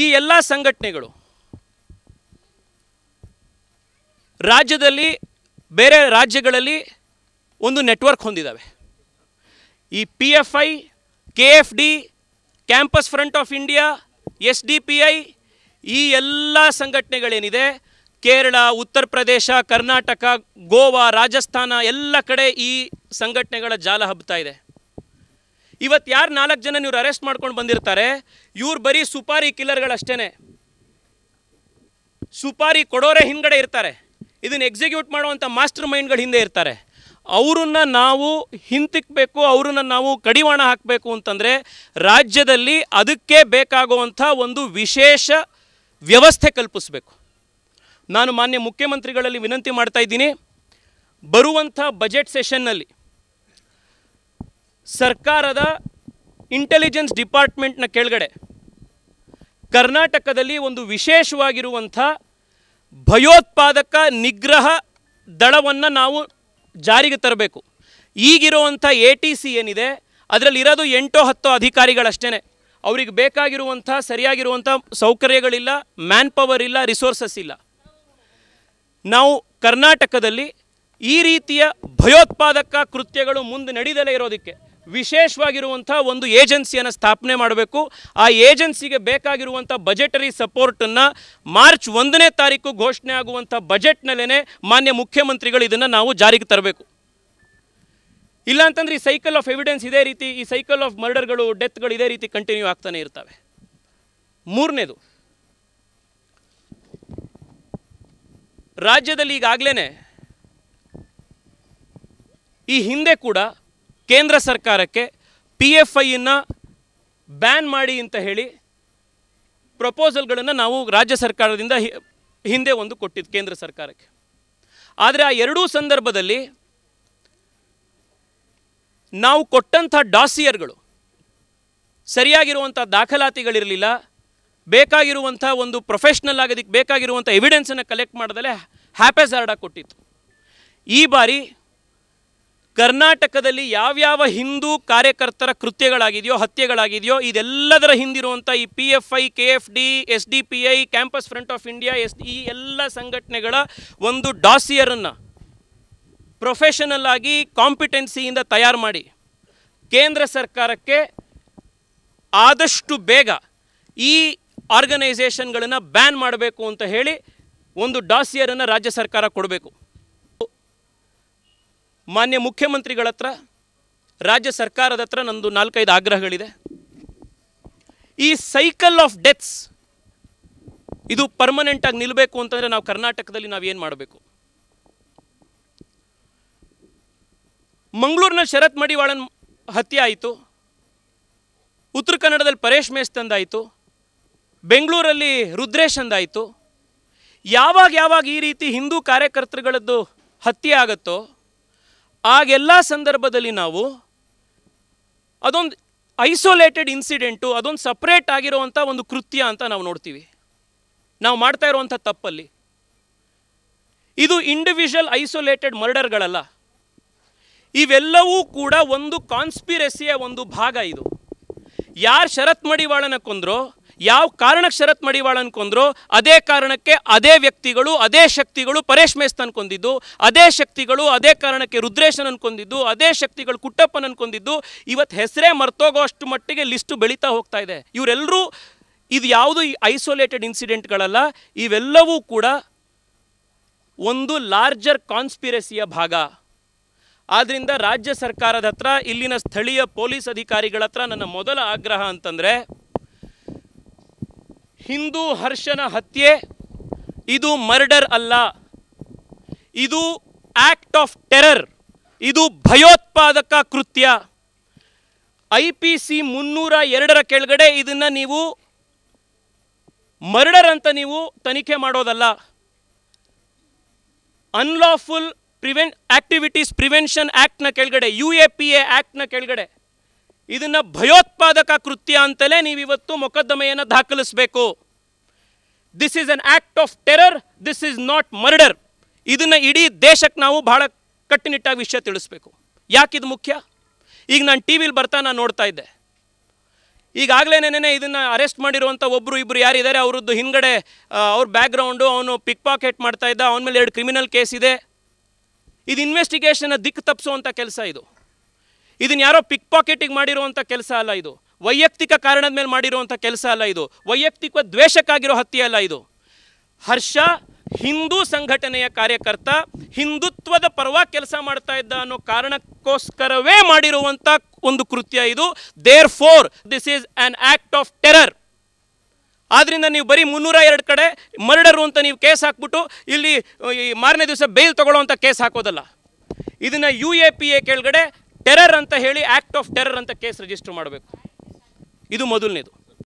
ಈ ಎಲ್ಲ ಸಂಘಟನೆಗಳು ರಾಜ್ಯದಲ್ಲಿ ಬೇರೆ ರಾಜ್ಯಗಳಲ್ಲಿ ಒಂದು ನೆಟ್ವರ್ಕ್ ಹೊಂದಿದ್ದಾವೆ ಈ P F I K F D campus front of India S D P I ಈ ಎಲ್ಲ ಸಂಘಟನೆಗಳೇನಿದೆ ಕೇರಳ ಉತ್ತರ ಪ್ರದೇಶ ಕರ್ನಾಟಕ ಗೋವಾ ರಾಜಸ್ಥಾನ ಎಲ್ಲ ಕಡೆ ಈ ಸಂಘಟನೆಗಳ ಜಾಲ ಹಬ್ತಾ ಇದೆ ಇವತ್ತು ಯಾರು ನಾಲ್ಕು ಜನ ನೀವು ಅರೆಸ್ಟ್ ಮಾಡ್ಕೊಂಡು ಬಂದಿರ್ತಾರೆ ಇವ್ರು ಬರೀ ಸುಪಾರಿ ಕಿಲ್ಲರ್ಗಳಷ್ಟೇ ಸುಪಾರಿ ಕೊಡೋರೆ ಹಿಂದ್ಗಡೆ ಇರ್ತಾರೆ ಇದನ್ನು ಎಕ್ಸಿಕ್ಯೂಟ್ ಮಾಡುವಂಥ ಮಾಸ್ಟರ್ ಮೈಂಡ್ಗಳು ಹಿಂದೆ ಇರ್ತಾರೆ ಅವರನ್ನು ನಾವು ಹಿಂತಿಕ್ಕಬೇಕು ಅವರನ್ನು ನಾವು ಕಡಿವಾಣ ಹಾಕಬೇಕು ಅಂತಂದರೆ ರಾಜ್ಯದಲ್ಲಿ ಅದಕ್ಕೆ ಬೇಕಾಗುವಂಥ ಒಂದು ವಿಶೇಷ ವ್ಯವಸ್ಥೆ ಕಲ್ಪಿಸಬೇಕು ನಾನು ಮಾನ್ಯ ಮುಖ್ಯಮಂತ್ರಿಗಳಲ್ಲಿ ವಿನಂತಿ ಮಾಡ್ತಾ ಇದ್ದೀನಿ ಬರುವಂಥ ಬಜೆಟ್ ಸೆಷನ್ನಲ್ಲಿ ಸರ್ಕಾರದ ಇಂಟೆಲಿಜೆನ್ಸ್ ಡಿಪಾರ್ಟ್ಮೆಂಟ್ನ ಕೆಳಗಡೆ ಕರ್ನಾಟಕದಲ್ಲಿ ಒಂದು ವಿಶೇಷವಾಗಿರುವಂಥ ಭಯೋತ್ಪಾದಕ ನಿಗ್ರಹ ದಳವನ್ನು ನಾವು ಜಾರಿಗೆ ತರಬೇಕು ಈಗಿರುವಂಥ ಎ ಟಿ ಸಿ ಏನಿದೆ ಅದರಲ್ಲಿರೋದು ಎಂಟೋ ಹತ್ತೋ ಅಧಿಕಾರಿಗಳಷ್ಟೇ ಅವ್ರಿಗೆ ಬೇಕಾಗಿರುವಂಥ ಸರಿಯಾಗಿರುವಂಥ ಸೌಕರ್ಯಗಳಿಲ್ಲ ಮ್ಯಾನ್ ಪವರ್ ಇಲ್ಲ ರಿಸೋರ್ಸಸ್ ಇಲ್ಲ ನಾವು ಕರ್ನಾಟಕದಲ್ಲಿ ಈ ರೀತಿಯ ಭಯೋತ್ಪಾದಕ ಕೃತ್ಯಗಳು ಮುಂದೆ ನಡೀದಲೇ ಇರೋದಕ್ಕೆ ವಿಶೇಷವಾಗಿರುವಂಥ ಒಂದು ಏಜೆನ್ಸಿಯನ್ನು ಸ್ಥಾಪನೆ ಮಾಡಬೇಕು ಆ ಏಜೆನ್ಸಿಗೆ ಬೇಕಾಗಿರುವಂಥ ಬಜೆಟರಿ ಸಪೋರ್ಟನ್ನು ಮಾರ್ಚ್ ಒಂದನೇ ತಾರೀಕು ಘೋಷಣೆ ಆಗುವಂಥ ಬಜೆಟ್ನಲ್ಲೇ ಮಾನ್ಯ ಮುಖ್ಯಮಂತ್ರಿಗಳು ಇದನ್ನು ನಾವು ಜಾರಿಗೆ ತರಬೇಕು ಇಲ್ಲಾಂತಂದ್ರೆ ಈ ಸೈಕಲ್ ಆಫ್ ಎವಿಡೆನ್ಸ್ ಇದೇ ರೀತಿ ಈ ಸೈಕಲ್ ಆಫ್ ಮರ್ಡರ್ಗಳು ಡೆತ್ಗಳು ಇದೇ ರೀತಿ ಕಂಟಿನ್ಯೂ ಆಗ್ತಾನೆ ಇರ್ತವೆ ಮೂರನೇದು ರಾಜ್ಯದಲ್ಲಿ ಈಗಾಗಲೇ ಈ ಹಿಂದೆ ಕೂಡ ಕೇಂದ್ರ ಸರ್ಕಾರಕ್ಕೆ ಪಿ ಎಫ್ ಐಯನ್ನು ಬ್ಯಾನ್ ಮಾಡಿ ಅಂತ ಹೇಳಿ ಪ್ರಪೋಸಲ್ಗಳನ್ನು ನಾವು ರಾಜ್ಯ ಸರ್ಕಾರದಿಂದ ಹಿಂದೆ ಒಂದು ಕೊಟ್ಟಿದ್ದು ಕೇಂದ್ರ ಸರ್ಕಾರಕ್ಕೆ ಆದರೆ ಆ ಎರಡೂ ಸಂದರ್ಭದಲ್ಲಿ ನಾವು ಕೊಟ್ಟಂಥ ಡಾಸಿಯರ್ಗಳು ಸರಿಯಾಗಿರುವಂಥ ದಾಖಲಾತಿಗಳಿರಲಿಲ್ಲ ಬೇಕಾಗಿರುವಂಥ ಒಂದು ಪ್ರೊಫೆಷ್ನಲ್ ಆಗೋದಕ್ಕೆ ಬೇಕಾಗಿರುವಂಥ ಎವಿಡೆನ್ಸನ್ನು ಕಲೆಕ್ಟ್ ಹ್ಯಾಪೆಸ್ ಆರ್ಡಾಗಿ ಕೊಟ್ಟಿತ್ತು ಈ ಬಾರಿ ಕರ್ನಾಟಕದಲ್ಲಿ ಯಾವ್ಯಾವ ಹಿಂದೂ ಕಾರ್ಯಕರ್ತರ ಕೃತ್ಯಗಳಾಗಿದೆಯೋ ಹತ್ಯೆಗಳಾಗಿದೆಯೋ ಇದೆಲ್ಲದರ ಹಿಂದಿರುವಂಥ ಈ P F I K F D S D P I campus front of India S ಈ ಎಲ್ಲ ಸಂಘಟನೆಗಳ ಒಂದು ಡಾಸಿಯರನ್ನು ಪ್ರೊಫೆಷನಲ್ ಆಗಿ ಕಾಂಪಿಟೆನ್ಸಿಯಿಂದ ತಯಾರು ಮಾಡಿ ಕೇಂದ್ರ ಸರ್ಕಾರಕ್ಕೆ ಆದಷ್ಟು ಬೇಗ ಈ ಆರ್ಗನೈಸೇಷನ್ಗಳನ್ನು ಬ್ಯಾನ್ ಮಾಡಬೇಕು ಅಂತ ಹೇಳಿ ಒಂದು ಡಾಸಿಯರನ್ನು ರಾಜ್ಯ ಸರ್ಕಾರ ಕೊಡಬೇಕು ಮಾನ್ಯ ಮುಖ್ಯಮಂತ್ರಿಗಳ ಹತ್ರ ರಾಜ್ಯ ಸರ್ಕಾರದ ಹತ್ರ ನಂದು ನಾಲ್ಕೈದು ಆಗ್ರಹಗಳಿದೆ ಈ ಸೈಕಲ್ ಆಫ್ ಡೆತ್ಸ್ ಇದು ಪರ್ಮನೆಂಟಾಗಿ ನಿಲ್ಲಬೇಕು ಅಂತಂದರೆ ನಾವು ಕರ್ನಾಟಕದಲ್ಲಿ ನಾವು ಏನು ಮಾಡಬೇಕು ಮಂಗಳೂರಿನ ಶರತ್ ಮಡಿವಾಳನ್ ಹತ್ಯೆ ಆಯಿತು ಉತ್ತರ ಕನ್ನಡದಲ್ಲಿ ಪರೇಶ್ ಮೇಸ್ತಂದಾಯಿತು ಬೆಂಗಳೂರಲ್ಲಿ ರುದ್ರೇಶ್ ಅಂದಾಯಿತು ಯಾವಾಗ ಯಾವಾಗ ಈ ರೀತಿ ಹಿಂದೂ ಕಾರ್ಯಕರ್ತರುಗಳದ್ದು ಹತ್ಯೆ ಆಗುತ್ತೋ ಆಗೆಲ್ಲ ಸಂದರ್ಭದಲ್ಲಿ ನಾವು ಅದೊಂದು ಐಸೋಲೇಟೆಡ್ ಇನ್ಸಿಡೆಂಟು ಅದೊಂದು ಸಪ್ರೇಟ್ ಆಗಿರುವಂಥ ಒಂದು ಕೃತ್ಯ ಅಂತ ನಾವು ನೋಡ್ತೀವಿ ನಾವು ಮಾಡ್ತಾ ಇರುವಂಥ ತಪ್ಪಲ್ಲಿ ಇದು ಇಂಡಿವಿಜುವಲ್ ಐಸೋಲೇಟೆಡ್ ಮರ್ಡರ್ಗಳಲ್ಲ ಇವೆಲ್ಲವೂ ಕೂಡ ಒಂದು ಕಾನ್ಸ್ಪಿರಸಿಯ ಒಂದು ಭಾಗ ಇದು ಯಾರು ಶರತ್ ಮಡಿವಾಳನ ಕೊಂದರೋ ಯಾವ ಕಾರಣಕ್ಕೆ ಶರತ್ ಮಡಿವಾಳ ಕೊಂಡ್ರೋ ಅದೇ ಕಾರಣಕ್ಕೆ ಅದೇ ವ್ಯಕ್ತಿಗಳು ಅದೇ ಶಕ್ತಿಗಳು ಪರೇಶ್ ಮೇಸ್ತ್ ಅನ್ಕೊಂಡಿದ್ದು ಅದೇ ಶಕ್ತಿಗಳು ಅದೇ ಕಾರಣಕ್ಕೆ ರುದ್ರೇಶನ್ ಅನ್ಕೊಂಡಿದ್ದು ಅದೇ ಶಕ್ತಿಗಳು ಕುಟ್ಟಪ್ಪನ್ ಅನ್ಕೊಂಡಿದ್ದು ಇವತ್ತು ಹೆಸರೇ ಮರ್ತೋಗೋ ಅಷ್ಟು ಮಟ್ಟಿಗೆ ಲಿಸ್ಟು ಬೆಳೀತಾ ಹೋಗ್ತಾ ಇದೆ ಇವರೆಲ್ಲರೂ ಇದು ಯಾವುದು ಐಸೋಲೇಟೆಡ್ ಇನ್ಸಿಡೆಂಟ್ಗಳಲ್ಲ ಇವೆಲ್ಲವೂ ಕೂಡ ಒಂದು ಲಾರ್ಜರ್ ಕಾನ್ಸ್ಪಿರಸಿಯ ಭಾಗ ಆದ್ದರಿಂದ ರಾಜ್ಯ ಸರ್ಕಾರದ ಹತ್ರ ಇಲ್ಲಿನ ಸ್ಥಳೀಯ ಪೊಲೀಸ್ ಅಧಿಕಾರಿಗಳ ಹತ್ರ ನನ್ನ ಮೊದಲ ಆಗ್ರಹ ಅಂತಂದರೆ ಹಿಂದೂ ಹರ್ಷನ ಹತ್ಯೆ ಇದು ಮರ್ಡರ್ ಅಲ್ಲ ಇದು ಆಕ್ಟ್ ಆಫ್ ಟೆರರ್ ಇದು ಭಯೋತ್ಪಾದಕ ಕೃತ್ಯ ಐ ಪಿ ಸಿ ಮುನ್ನೂರ ಎರಡರ ಕೆಳಗಡೆ ಇದನ್ನು ನೀವು ಮರ್ಡರ್ ಅಂತ ನೀವು ತನಿಖೆ ಮಾಡೋದಲ್ಲ ಅನ್ಲಾಫುಲ್ ಪ್ರಿವೆನ್ ಆಕ್ಟಿವಿಟೀಸ್ ಪ್ರಿವೆನ್ಷನ್ ಆ್ಯಕ್ಟ್ನ ಕೆಳಗಡೆ ಯು ಎ ಪಿ ಎ ಆ್ಯಕ್ಟ್ನ ಕೆಳಗಡೆ ಇದನ್ನು ಭಯೋತ್ಪಾದಕ ಕೃತ್ಯ ಅಂತಲೇ ನೀವಿವತ್ತು ಮೊಕದ್ದಮೆಯನ್ನು ದಾಖಲಿಸಬೇಕು this is an act of terror this is not murder ಇದನ್ನು ಇಡೀ ದೇಶಕ್ಕೆ ನಾವು ಭಾಳ ಕಟ್ಟುನಿಟ್ಟಾಗಿ ವಿಷಯ ತಿಳಿಸ್ಬೇಕು ಯಾಕಿದು ಮುಖ್ಯ ಈಗ ನಾನು ಟಿ ವಿಲಿ ಬರ್ತಾ ನಾನು ನೋಡ್ತಾ ಇದ್ದೆ ಈಗಾಗಲೇ ನೆನೆ ಇದನ್ನು ಅರೆಸ್ಟ್ ಮಾಡಿರುವಂಥ ಒಬ್ಬರು ಇಬ್ಬರು ಯಾರಿದ್ದಾರೆ ಅವರದ್ದು ಹಿಂದುಗಡೆ ಅವ್ರ ಬ್ಯಾಕ್ಗ್ರೌಂಡು ಅವನು ಪಿಕ್ ಪಾಕೆಟ್ ಮಾಡ್ತಾ ಇದ್ದ ಅವನ ಮೇಲೆ ಎರಡು ಕ್ರಿಮಿನಲ್ ಕೇಸ್ ಇದೆ ಇದು ಇನ್ವೆಸ್ಟಿಗೇಷನ್ನ ದಿಕ್ಕು ತಪ್ಪಿಸುವಂಥ ಕೆಲಸ ಇದು ಇದನ್ನ ಯಾರೋ ಪಿಕ್ ಪಾಕೆಟಿಗೆ ಮಾಡಿರುವಂಥ ಕೆಲಸ ಅಲ್ಲ ಇದು ವೈಯಕ್ತಿಕ ಕಾರಣದ ಮೇಲೆ ಮಾಡಿರುವಂಥ ಕೆಲಸ ಅಲ್ಲ ಇದು ವೈಯಕ್ತಿಕ ದ್ವೇಷಕ್ಕಾಗಿರೋ ಹತ್ಯೆ ಅಲ್ಲ ಇದು ಹರ್ಷ ಹಿಂದೂ ಸಂಘಟನೆಯ ಕಾರ್ಯಕರ್ತ ಹಿಂದುತ್ವದ ಪರವಾಗಿ ಕೆಲಸ ಮಾಡ್ತಾ ಇದ್ದ ಅನ್ನೋ ಕಾರಣಕ್ಕೋಸ್ಕರವೇ ಮಾಡಿರುವಂಥ ಒಂದು ಕೃತ್ಯ ಇದು there fore this is an act of terror ಆದ್ದರಿಂದ ನೀವು ಬರೀ ಮುನ್ನೂರ ಎರಡು ಕಡೆ ಮರ್ಡರು ಅಂತ ನೀವು ಕೇಸ್ ಹಾಕ್ಬಿಟ್ಟು ಇಲ್ಲಿ ಮಾರನೇ ದಿವಸ ಬೇಲ್ ಅಂತ ಕೇಸ್ ಹಾಕೋದಲ್ಲ ಇದನ್ನು ಯು ಎ ಪಿ ಎ ಕೆಳಗಡೆ ಟೆರರ್ ಅಂತ ಹೇಳಿ ಆ್ಯಕ್ಟ್ ಆಫ್ ಟೆರರ್ ಅಂತ ಕೇಸ್ ರಿಜಿಸ್ಟರ್ ಮಾಡಬೇಕು ಇದು ಮೊದಲನೇದು